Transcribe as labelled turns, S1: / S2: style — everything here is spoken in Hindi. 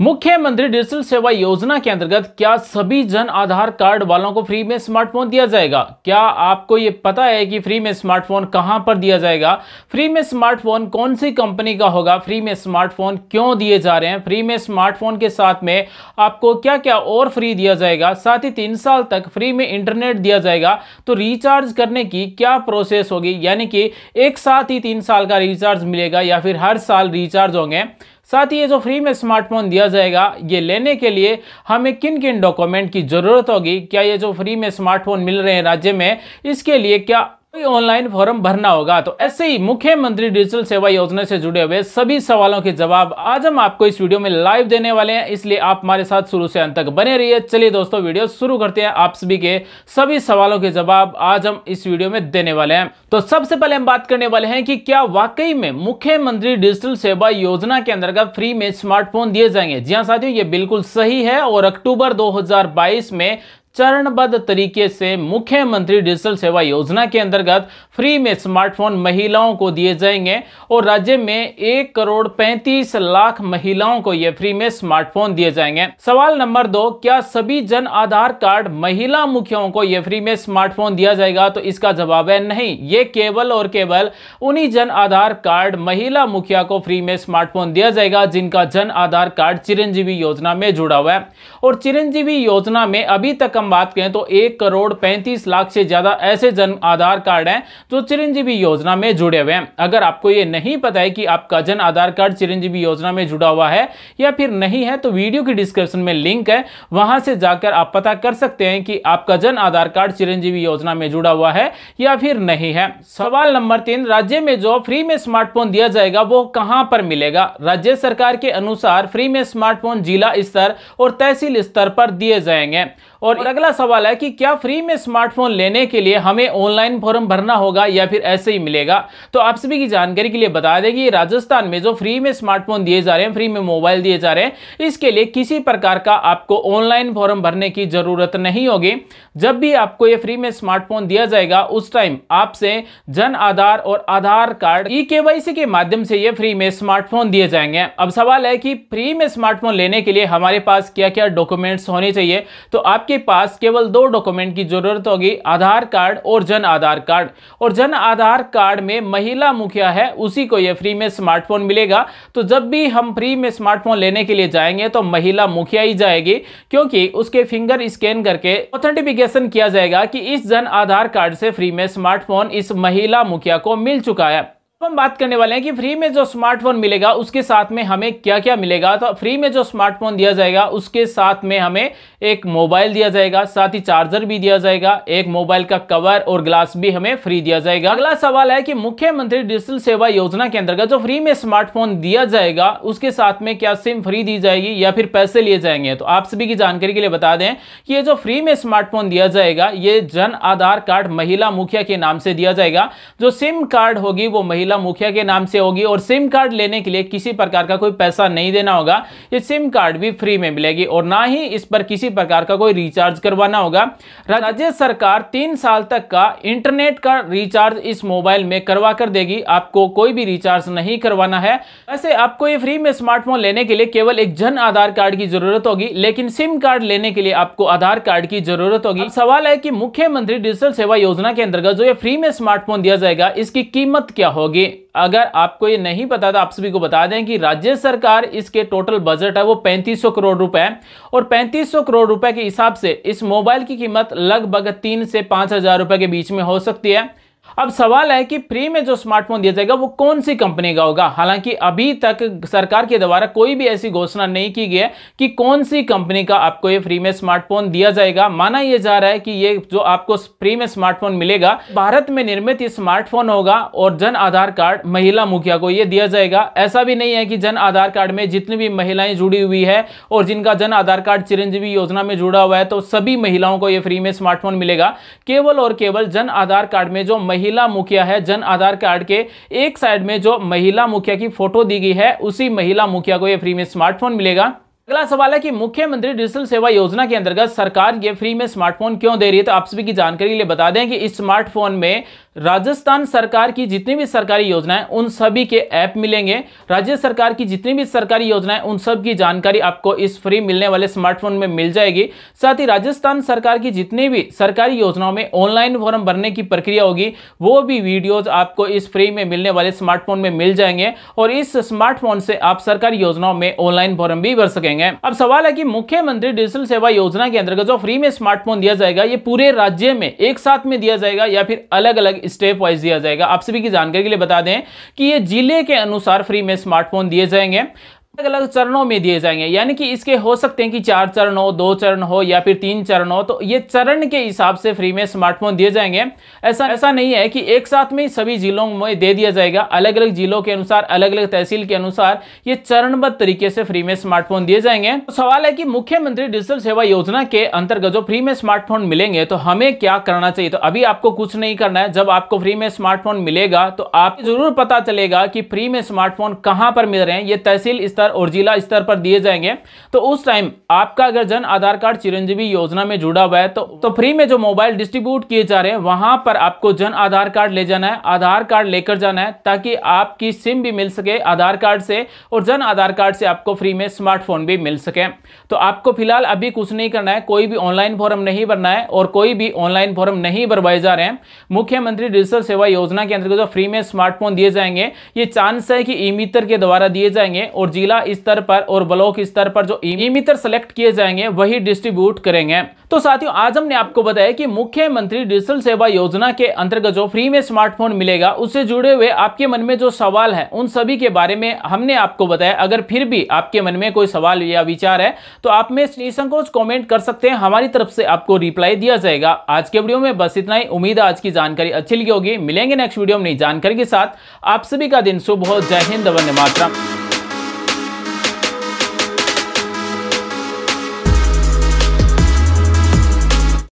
S1: मुख्यमंत्री डिजिटल सेवा योजना के अंतर्गत क्या सभी जन आधार कार्ड वालों को फ्री में स्मार्टफोन दिया जाएगा क्या आपको ये पता है कि फ्री में स्मार्टफोन कहां पर दिया जाएगा फ्री में स्मार्टफोन कौन सी कंपनी का होगा फ्री में स्मार्टफोन क्यों दिए जा रहे हैं फ्री में स्मार्टफोन के साथ में आपको क्या क्या और फ्री दिया जाएगा साथ ही तीन साल तक फ्री में इंटरनेट दिया जाएगा तो रिचार्ज करने की क्या प्रोसेस होगी यानी कि एक साथ ही तीन साल का रिचार्ज मिलेगा या फिर हर साल रिचार्ज होंगे साथ ही ये जो फ्री में स्मार्टफोन दिया जाएगा ये लेने के लिए हमें किन किन डॉक्यूमेंट की ज़रूरत होगी क्या ये जो फ्री में स्मार्टफोन मिल रहे हैं राज्य में इसके लिए क्या कोई ऑनलाइन फॉर्म भरना होगा तो ऐसे ही मुख्यमंत्री डिजिटल सेवा योजना से जुड़े हुए सभी सवालों के जवाब आज हम आपको इस वीडियो में लाइव देने वाले हैं इसलिए आप हमारे साथ शुरू से अंत तक बने रहिए चलिए दोस्तों वीडियो शुरू करते हैं आप सभी के सभी सवालों के जवाब आज हम इस वीडियो में देने वाले हैं तो सबसे पहले हम बात करने वाले हैं कि क्या वाकई में मुख्यमंत्री डिजिटल सेवा योजना के अंतर्गत फ्री में स्मार्टफोन दिए जाएंगे जी हाँ साथियों ये बिल्कुल सही है और अक्टूबर दो में चरणबद्ध तरीके से मुख्यमंत्री डिजिटल सेवा योजना के अंतर्गत फ्री में स्मार्टफोन महिलाओं को दिए जाएंगे और राज्य में एक करोड़ पैंतीस लाख महिलाओं को ये फ्री में स्मार्टफोन दिए जाएंगे सवाल नंबर दो क्या सभी जन आधार कार्ड महिला मुखियाओं को ये फ्री में स्मार्टफोन दिया जाएगा तो इसका जवाब है नहीं ये केवल और केवल उन्हीं जन आधार कार्ड महिला मुखिया को फ्री में स्मार्टफोन दिया जाएगा जिनका जन आधार कार्ड चिरंजीवी योजना में जुड़ा हुआ है और चिरंजीवी योजना में अभी तक हम बात करें तो एक करोड़ पैंतीस लाख से ज़्यादा ऐसे जन्म आधार कार्ड हैं जो चिरंजीवी योजना में जुड़े हुए हैं अगर आपको ये नहीं पता है कि आपका जन आधार कार्ड चिरंजीवी योजना में जुड़ा हुआ है या फिर नहीं है तो वीडियो की डिस्क्रिप्शन में लिंक है वहां से जाकर आप पता कर सकते हैं कि आपका जन आधार कार्ड चिरंजीवी योजना में जुड़ा हुआ है या फिर नहीं है सवाल नंबर तीन राज्य में जो फ्री में स्मार्टफोन दिया जाएगा वो कहां पर मिलेगा राज्य सरकार के अनुसार फ्री में स्मार्टफोन जिला स्तर और तहसील स्तर पर दिए जाएंगे और अगर अगला सवाल है कि क्या फ्री में स्मार्टफोन लेने के लिए हमें ऑनलाइन फॉर्म भरना होगा या फिर ऐसे ही मिलेगा तो आप सभी की जानकारी के लिए बता दें कि राजस्थान में जो फ्री में स्मार्टफोन दिए जा रहे हैं फ्री में मोबाइल दिए जा रहे हैं इसके लिए किसी प्रकार का आपको ऑनलाइन फॉर्म भरने की ज़रूरत नहीं होगी जब भी आपको ये फ्री में स्मार्टफोन दिया जाएगा उस टाइम आपसे जन आधार और आधार कार्ड ई के के माध्यम से ये फ्री में स्मार्टफोन दिए जाएंगे अब सवाल है कि फ्री में स्मार्टफोन लेने के लिए हमारे पास क्या क्या डॉक्यूमेंट्स होने चाहिए तो आपके पास पास केवल दो डॉक्यूमेंट की जरूरत होगी आधार कार्ड और जन आधार कार्ड और जन आधार कार्ड में महिला मुखिया है उसी को यह फ्री में स्मार्टफोन मिलेगा तो जब भी हम फ्री में स्मार्टफोन लेने के लिए जाएंगे तो महिला मुखिया ही जाएगी क्योंकि उसके फिंगर स्कैन करके ऑथेंटिफिकेशन किया जाएगा कि इस जन आधार कार्ड से फ्री में स्मार्टफोन इस महिला मुखिया को मिल चुका है हम बात करने वाले हैं कि फ्री में जो स्मार्टफोन मिलेगा उसके साथ में हमें क्या क्या मिलेगा तो फ्री में जो स्मार्टफोन दिया जाएगा उसके साथ में हमें एक मोबाइल दिया जाएगा साथ ही चार्जर भी दिया जाएगा एक मोबाइल का कवर और ग्लास भी हमें फ्री दिया जाएगा अगला सवाल है कि मुख्यमंत्री डिजिटल सेवा योजना के अंतर्गत जो फ्री में स्मार्टफोन दिया जाएगा उसके साथ में क्या सिम फ्री दी जाएगी या फिर पैसे लिए जाएंगे तो आप सभी की जानकारी के लिए बता दें कि ये जो फ्री में स्मार्टफोन दिया जाएगा ये जन आधार कार्ड महिला मुखिया के नाम से दिया जाएगा जो सिम कार्ड होगी वो महिला जिला मुखिया के नाम से होगी और सिम कार्ड लेने के लिए किसी प्रकार का कोई पैसा नहीं देना होगा ये सिम कार्ड भी फ्री में मिलेगी और ना ही इस पर किसी प्रकार का कोई रिचार्ज करवाना होगा राज्य सरकार तीन साल तक का इंटरनेट का रिचार्ज इस मोबाइल में करवा कर देगी आपको कोई भी रिचार्ज नहीं करवाना है वैसे आपको ये फ्री में स्मार्टफोन लेने के लिए केवल एक जन आधार कार्ड की जरूरत होगी लेकिन सिम कार्ड लेने के लिए आपको आधार कार्ड की जरूरत होगी सवाल है कि मुख्यमंत्री डिजिटल सेवा योजना के अंतर्गत जो ये फ्री में स्मार्टफोन दिया जाएगा इसकी कीमत क्या होगी होंगे अगर आपको ये नहीं पता तो आप सभी को बता दें कि राज्य सरकार इसके टोटल बजट है वो 3500 करोड़ रुपए है और 3500 करोड़ रुपए के हिसाब से इस मोबाइल की कीमत लगभग तीन से पाँच हज़ार रुपये के बीच में हो सकती है अब सवाल है कि फ्री में जो स्मार्टफोन दिया जाएगा वो कौन सी कंपनी का होगा हालांकि अभी तक सरकार के द्वारा कोई भी ऐसी घोषणा नहीं की गई है कि कौन सी कंपनी का आपको ये फ्री में स्मार्टफोन दिया जाएगा माना यह जा रहा है कि ये जो आपको फ्री में स्मार्टफोन मिलेगा भारत में निर्मित ये स्मार्टफोन होगा और जन आधार कार्ड महिला मुखिया को यह दिया जाएगा ऐसा भी नहीं है कि जन आधार कार्ड में जितनी भी महिलाएं जुड़ी हुई है और जिनका जन आधार कार्ड चिरंजीवी योजना में जुड़ा हुआ है तो सभी महिलाओं को यह फ्री में स्मार्टफोन मिलेगा केवल और केवल जन आधार कार्ड में जो महिला मुखिया है जन आधार कार्ड के एक साइड में जो महिला मुखिया की फोटो दी गई है उसी महिला मुखिया को यह फ्री में स्मार्टफोन मिलेगा अगला सवाल है कि मुख्यमंत्री डिजिटल सेवा योजना के अंतर्गत सरकार ये फ्री में स्मार्टफोन क्यों दे रही है तो आप सभी की जानकारी के लिए बता दें कि इस स्मार्टफोन में राजस्थान सरकार की जितनी भी सरकारी योजनाएं उन सभी के ऐप मिलेंगे राज्य सरकार की जितनी भी सरकारी योजनाएं उन सब की जानकारी आपको इस फ्री मिलने वाले स्मार्टफोन में मिल जाएगी साथ ही राजस्थान सरकार की जितनी भी सरकारी योजनाओं में ऑनलाइन फॉर्म भरने की प्रक्रिया होगी वो भी वीडियोज आपको इस फ्री में मिलने वाले स्मार्टफोन में मिल जाएंगे और इस स्मार्टफोन से आप सरकारी योजनाओं में ऑनलाइन फॉर्म भी भर सकेंगे करेंगे अब सवाल है कि मुख्यमंत्री डिजिटल सेवा योजना के अंतर्गत जो फ्री में स्मार्टफोन दिया जाएगा ये पूरे राज्य में एक साथ में दिया जाएगा या फिर अलग अलग स्टेप वाइज दिया जाएगा आप सभी की जानकारी के लिए बता दें कि ये जिले के अनुसार फ्री में स्मार्टफोन दिए जाएंगे अलग अलग चरणों में दिए जाएंगे यानी कि इसके हो सकते हैं कि चार चरण हो दो चरण हो या फिर तीन चरण हो तो ये चरण के हिसाब से फ्री में स्मार्टफोन दिए जाएंगे ऐसा ऐसा नहीं है कि एक साथ में सभी जिलों में दे दिया जाएगा अलग अलग जिलों के अनुसार अलग अलग तहसील के अनुसार ये चरणबद्ध तरीके से फ्री में स्मार्टफोन दिए जाएंगे तो सवाल है कि मुख्यमंत्री डिजिटल सेवा योजना के अंतर्गत जो फ्री में स्मार्टफोन मिलेंगे तो हमें क्या करना चाहिए तो अभी आपको कुछ नहीं करना है जब आपको फ्री में स्मार्टफोन मिलेगा तो आप जरूर पता चलेगा कि फ्री में स्मार्टफोन कहाँ पर मिल रहे हैं ये तहसील स्तर स्तर और जिला स्तर पर दिए जाएंगे तो उस टाइम आपका अगर जन आधार कार्ड चिरंजीवी योजना में जुड़ा हुआ है तो, तो फ्री में जो मोबाइल डिस्ट्रीब्यूट किए जा रहे हैं वहां पर आपको जन आधार कार्ड ले जाना है आधार कार्ड लेकर जाना है ताकि आपकी सिम भी मिल सके आधार कार्ड से और जन आधार कार्ड से आपको फ्री में स्मार्टफोन भी मिल सके तो आपको फिलहाल अभी कुछ नहीं करना है कोई भी ऑनलाइन फॉर्म नहीं भरना है और कोई भी ऑनलाइन फॉर्म नहीं भरवाए जा रहे हैं मुख्यमंत्री डिजिटल सेवा योजना के अंतर्गत फ्री में स्मार्टफोन दिए जाएंगे ये चांस है कि ई मित्र के द्वारा दिए जाएंगे और जिला जिला स्तर पर और ब्लॉक स्तर पर जो ई मित्र सेलेक्ट किए जाएंगे वही डिस्ट्रीब्यूट करेंगे तो साथियों आज हमने आपको बताया कि मुख्यमंत्री डिजिटल सेवा योजना के अंतर्गत जो फ्री में स्मार्टफोन मिलेगा उससे जुड़े हुए आपके मन में जो सवाल है उन सभी के बारे में हमने आपको बताया अगर फिर भी आपके मन में कोई सवाल या विचार है तो आप में निसंकोच कॉमेंट कर सकते हैं हमारी तरफ से आपको रिप्लाई दिया जाएगा आज के वीडियो में बस इतना ही उम्मीद आज की जानकारी अच्छी लगी होगी मिलेंगे नेक्स्ट वीडियो में नई जानकारी के साथ आप सभी का दिन शुभ हो जय हिंद वंदे मातरम